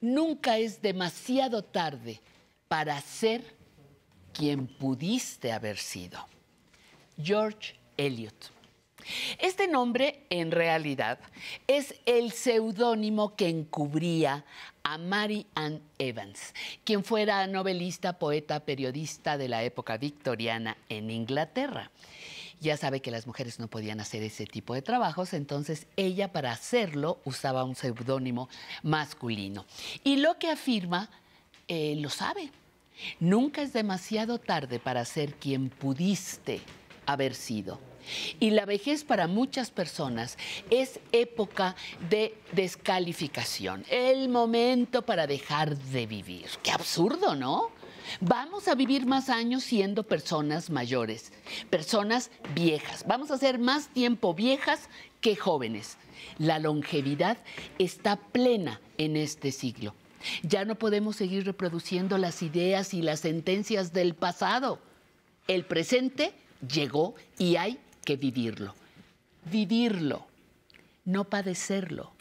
Nunca es demasiado tarde para ser quien pudiste haber sido. George Eliot. Este nombre, en realidad, es el seudónimo que encubría a Mary Ann Evans, quien fuera novelista, poeta, periodista de la época victoriana en Inglaterra ya sabe que las mujeres no podían hacer ese tipo de trabajos, entonces ella para hacerlo usaba un seudónimo masculino. Y lo que afirma, eh, lo sabe. Nunca es demasiado tarde para ser quien pudiste haber sido. Y la vejez para muchas personas es época de descalificación, el momento para dejar de vivir. Qué absurdo, ¿no? Vamos a vivir más años siendo personas mayores, personas viejas. Vamos a ser más tiempo viejas que jóvenes. La longevidad está plena en este siglo. Ya no podemos seguir reproduciendo las ideas y las sentencias del pasado. El presente llegó y hay que vivirlo. Vivirlo, no padecerlo.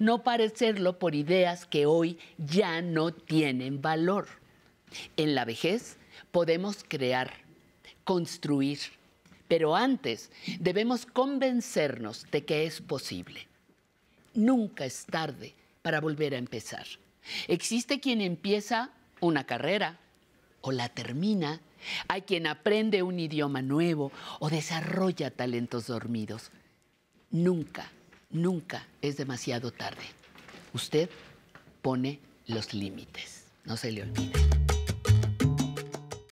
No padecerlo por ideas que hoy ya no tienen valor. En la vejez podemos crear, construir, pero antes debemos convencernos de que es posible. Nunca es tarde para volver a empezar. Existe quien empieza una carrera o la termina. Hay quien aprende un idioma nuevo o desarrolla talentos dormidos. Nunca, nunca es demasiado tarde. Usted pone los límites. No se le olvide.